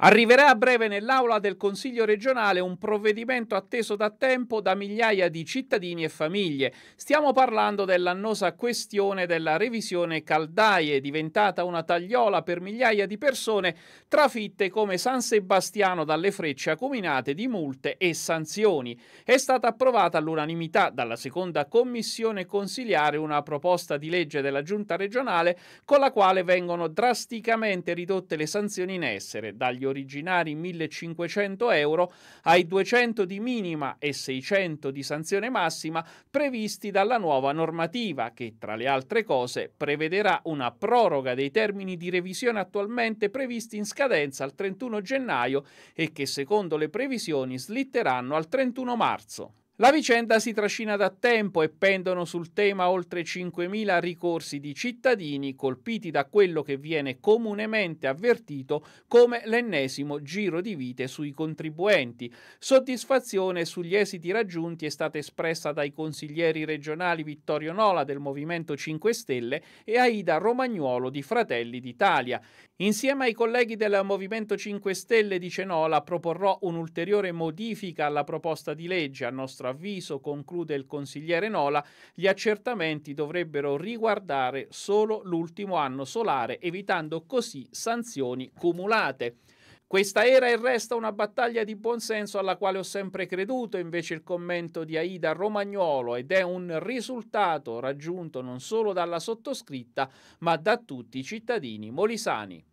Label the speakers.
Speaker 1: Arriverà a breve nell'aula del Consiglio regionale un provvedimento atteso da tempo da migliaia di cittadini e famiglie. Stiamo parlando dell'annosa questione della revisione caldaie, diventata una tagliola per migliaia di persone, trafitte come San Sebastiano dalle frecce acuminate di multe e sanzioni. È stata approvata all'unanimità dalla seconda commissione consiliare una proposta di legge della Giunta regionale con la quale vengono drasticamente ridotte le sanzioni in essere dagli originari 1500 euro ai 200 di minima e 600 di sanzione massima previsti dalla nuova normativa che, tra le altre cose, prevederà una proroga dei termini di revisione attualmente previsti in scadenza al 31 gennaio e che, secondo le previsioni, slitteranno al 31 marzo. La vicenda si trascina da tempo e pendono sul tema oltre 5.000 ricorsi di cittadini colpiti da quello che viene comunemente avvertito come l'ennesimo giro di vite sui contribuenti. Soddisfazione sugli esiti raggiunti è stata espressa dai consiglieri regionali Vittorio Nola del Movimento 5 Stelle e Aida Romagnuolo di Fratelli d'Italia. Insieme ai colleghi del Movimento 5 Stelle di Cenola proporrò un'ulteriore modifica alla proposta di legge a nostra nostro avviso, conclude il consigliere Nola, gli accertamenti dovrebbero riguardare solo l'ultimo anno solare, evitando così sanzioni cumulate. Questa era e resta una battaglia di buonsenso alla quale ho sempre creduto, invece il commento di Aida Romagnuolo, ed è un risultato raggiunto non solo dalla sottoscritta, ma da tutti i cittadini molisani.